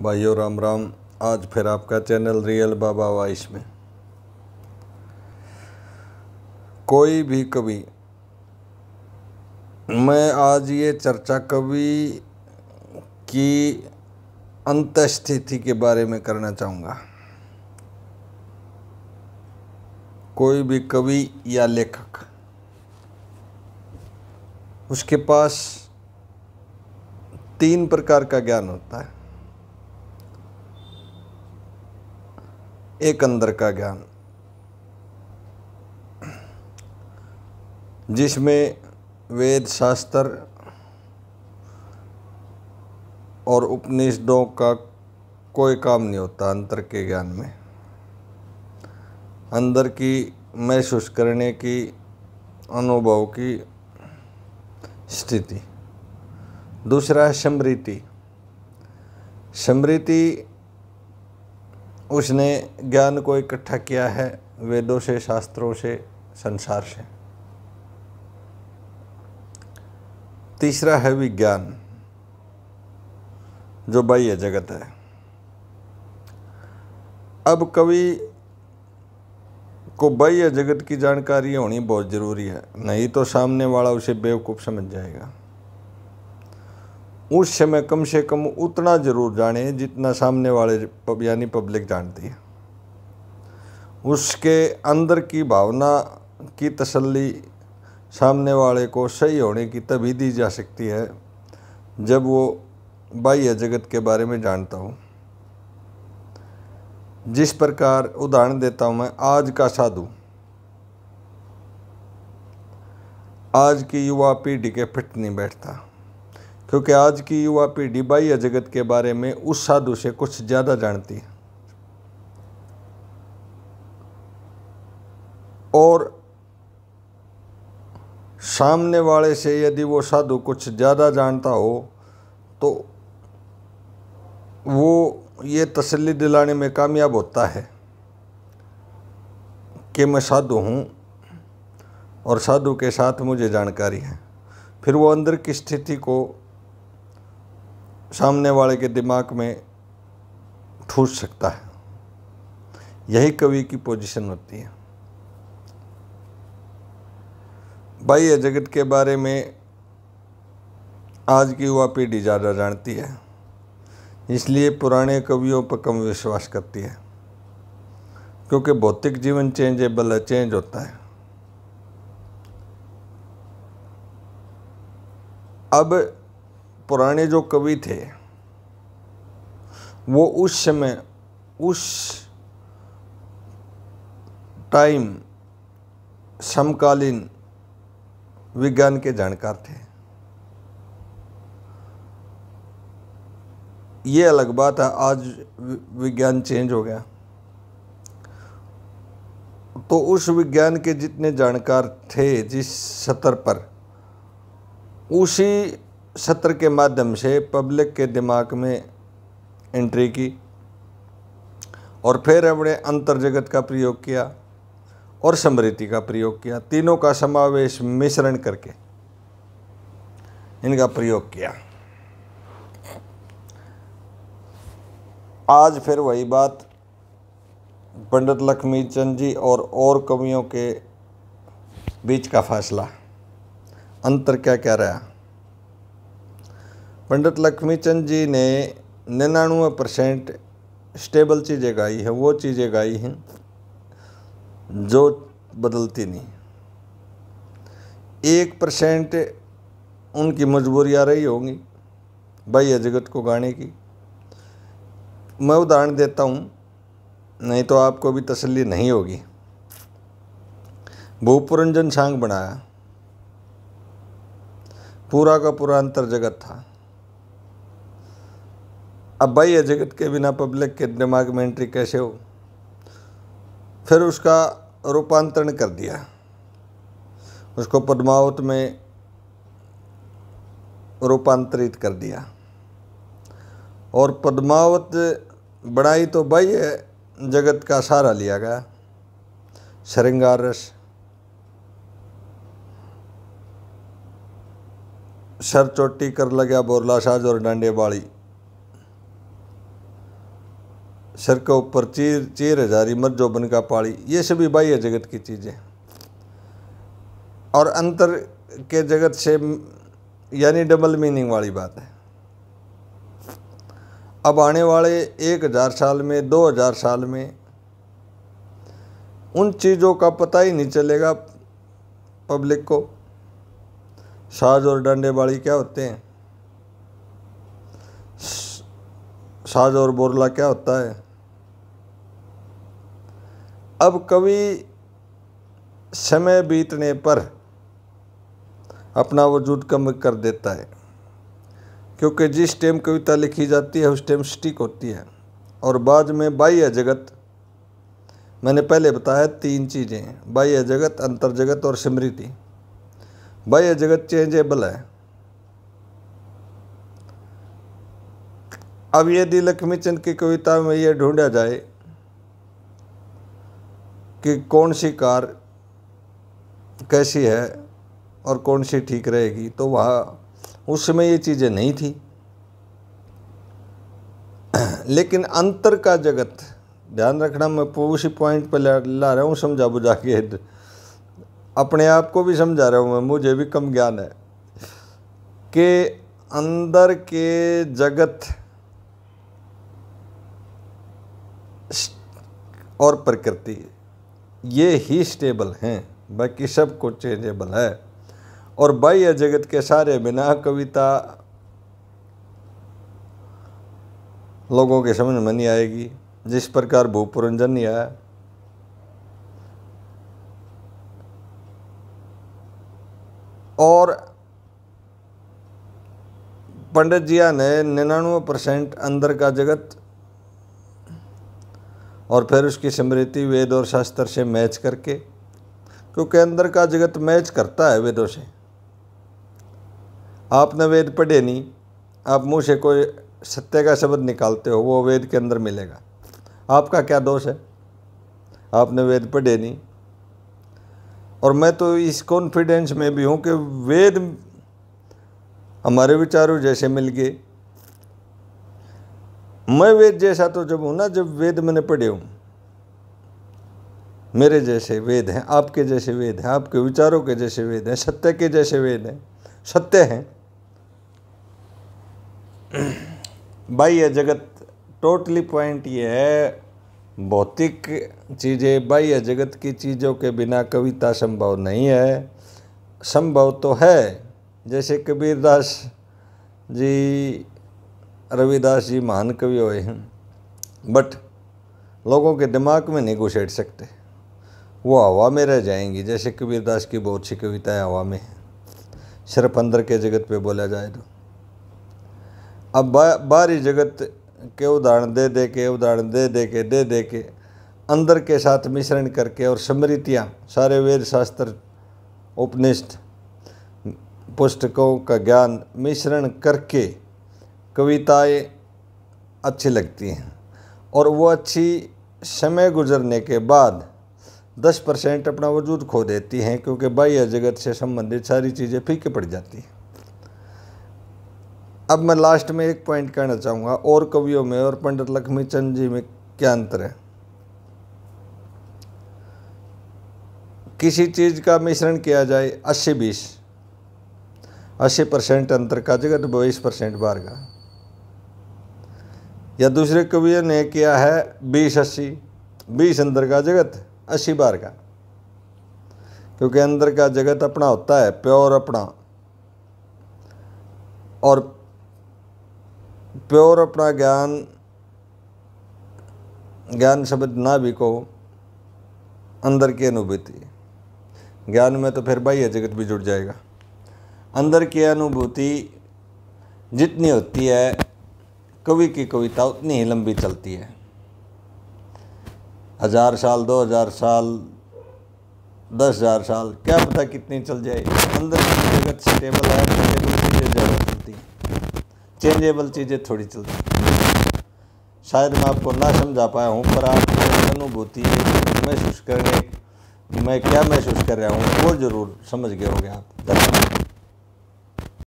भाइयों राम राम आज फिर आपका चैनल रियल बाबा वाइस में कोई भी कवि मैं आज ये चर्चा कवि की अंतस्थिति के बारे में करना चाहूँगा कोई भी कवि या लेखक उसके पास तीन प्रकार का ज्ञान होता है एक अंदर का ज्ञान जिसमें वेद शास्त्र और उपनिषदों का कोई काम नहीं होता अंतर के ज्ञान में अंदर की महसूस करने की अनुभव की स्थिति दूसरा है समृति समृति उसने ज्ञान को इकट्ठा किया है वेदों से शास्त्रों से संसार से तीसरा है विज्ञान जो बाह्य जगत है अब कवि को बाह्य जगत की जानकारी होनी बहुत ज़रूरी है नहीं तो सामने वाला उसे बेवकूफ़ समझ जाएगा उस समय कम से कम उतना ज़रूर जाने जितना सामने वाले यानी पब्लिक जानती है उसके अंदर की भावना की तसल्ली सामने वाले को सही होने की तभी दी जा सकती है जब वो बाह्य जगत के बारे में जानता हूँ जिस प्रकार उदाहरण देता हूँ मैं आज का साधु आज की युवा पीढ़ी के फिट नहीं बैठता क्योंकि आज की युवा पीढ़ी बाह्य जगत के बारे में उस साधु से कुछ ज़्यादा जानती है और सामने वाले से यदि वो साधु कुछ ज़्यादा जानता हो तो वो ये तसल्ली दिलाने में कामयाब होता है कि मैं साधु हूँ और साधु के साथ मुझे जानकारी है फिर वो अंदर की स्थिति को सामने वाले के दिमाग में ठूस सकता है यही कवि की पोजीशन होती है बाह्य जगत के बारे में आज की युवा पीढ़ी ज़्यादा जानती है इसलिए पुराने कवियों पर कम विश्वास करती है क्योंकि भौतिक जीवन चेंजेबल है चेंज होता है अब पुराने जो कवि थे वो उस समय उस टाइम समकालीन विज्ञान के जानकार थे ये अलग बात है आज विज्ञान चेंज हो गया तो उस विज्ञान के जितने जानकार थे जिस सतर पर उसी सत्र के माध्यम से पब्लिक के दिमाग में एंट्री की और फिर हमने अंतर जगत का प्रयोग किया और समृति का प्रयोग किया तीनों का समावेश मिश्रण करके इनका प्रयोग किया आज फिर वही बात पंडित लक्ष्मी चंद जी और और कवियों के बीच का फासला अंतर क्या क्या रहा पंडित लक्ष्मी चंद जी ने निन्यानवे परसेंट स्टेबल चीज़ें गाई है वो चीज़ें गाई हैं जो बदलती नहीं एक परसेंट उनकी मजबूरियाँ रही होंगी भाई जगत को गाने की मैं उदाहरण देता हूँ नहीं तो आपको भी तसल्ली नहीं होगी भूपुरंजन सांग बनाया पूरा का पूरा अंतर जगत था अब भाई जगत के बिना पब्लिक के दिमाग में एंट्री कैसे हो फिर उसका रूपांतरण कर दिया उसको पद्मावत में रूपांतरित कर दिया और पद्मावत बढ़ाई तो भाई है जगत का सहारा लिया गया श्रृंगार रस सर चोटी कर लगा बोरला साज और डांडे बाड़ी सर के ऊपर चीर चीर हजारी मर्जो बन का पाड़ी ये सभी बाह्य जगत की चीज़ें और अंतर के जगत से यानी डबल मीनिंग वाली बात है अब आने वाले एक हज़ार साल में दो हज़ार साल में उन चीज़ों का पता ही नहीं चलेगा पब्लिक को साज और वाली क्या होते हैं साज और बोरला क्या होता है अब कवि समय बीतने पर अपना वजूद कम कर देता है क्योंकि जिस टाइम कविता लिखी जाती है उस टाइम स्टिक होती है और बाद में बाह्य जगत मैंने पहले बताया तीन चीज़ें बाह्य जगत अंतर जगत और स्मृति बाह्य जगत चेंजेबल है अब यदि लक्ष्मीचंद की कविता में यह ढूंढा जाए कि कौन सी कार कैसी है और कौन सी ठीक रहेगी तो वहाँ उस समय ये चीज़ें नहीं थी लेकिन अंतर का जगत ध्यान रखना मैं उसी पॉइंट पर ला रहा हूँ समझा बुझा के अपने आप को भी समझा रहा हूँ मैं मुझे भी कम ज्ञान है कि अंदर के जगत और प्रकृति ये ही स्टेबल हैं बाकी सब कुछ चेंजेबल है और बाह्य जगत के सारे बिना कविता लोगों के समझ में नहीं आएगी जिस प्रकार भूपुरंजन नहीं आया और पंडित जिया ने निन्यानवे परसेंट अंदर का जगत और फिर उसकी स्मृति वेद और शास्त्र से मैच करके क्योंकि अंदर का जगत मैच करता है वेदों से आपने वेद पढ़े नहीं आप मुँह से कोई सत्य का शब्द निकालते हो वो वेद के अंदर मिलेगा आपका क्या दोष है आपने वेद पढ़े नहीं और मैं तो इस कॉन्फिडेंस में भी हूँ कि वेद हमारे विचारों जैसे मिल गए मैं वेद जैसा तो जब हूँ ना जब वेद मैंने पढ़े हूँ मेरे जैसे वेद हैं आपके जैसे वेद हैं आपके विचारों के जैसे वेद हैं सत्य के जैसे वेद हैं सत्य हैं बाह्य जगत टोटली पॉइंट ये है भौतिक चीज़ें बाह्य जगत की चीज़ों के बिना कविता संभव नहीं है संभव तो है जैसे कबीरदास जी रविदास जी महान कवि हुए हैं बट लोगों के दिमाग में नहीं घुसेड़ सकते वो हवा में रह जाएंगी जैसे कबीरदास की बहुत सी कविताएं हवा में हैं सिर्फ अंदर के जगत पे बोला जाए तो अब बाहरी जगत के उदाहरण दे दे के उदाहरण दे दे के दे दे के अंदर के साथ मिश्रण करके और स्मृतियाँ सारे वेद शास्त्र उपनिष्ठ पुस्तकों का ज्ञान मिश्रण करके कविताएं अच्छी लगती हैं और वो अच्छी समय गुजरने के बाद दस परसेंट अपना वजूद खो देती हैं क्योंकि बाह्य जगत से संबंधित सारी चीज़ें फीके पड़ जाती हैं अब मैं लास्ट में एक पॉइंट कहना चाहूँगा और कवियों में और पंडित लक्ष्मी चंद जी में क्या अंतर है किसी चीज़ का मिश्रण किया जाए अस्सी बीस अस्सी परसेंट अंतर का जगत बीस परसेंट बार का या दूसरे कवियों ने किया है बीस अस्सी बीस अंदर का जगत अस्सी बार का क्योंकि अंदर का जगत अपना होता है प्योर अपना और प्योर अपना ज्ञान ज्ञान शब्द ना भी कहो अंदर की अनुभूति ज्ञान में तो फिर बाह्य जगत भी जुड़ जाएगा अंदर की अनुभूति जितनी होती है कवि की कविता उतनी ही लंबी चलती है हज़ार साल दो हज़ार साल दस हज़ार साल क्या पता कितनी चल जाए अंदर जगत स्टेबल है चेंजेबल चीज़ें ज़्यादा चलती चेंजेबल चीज़ें थोड़ी चलती शायद मैं आपको ना समझा पाया हूँ पर आप अनुभूति महसूस करने मैं क्या महसूस कर रहा हूँ वो ज़रूर समझ गए होंगे आप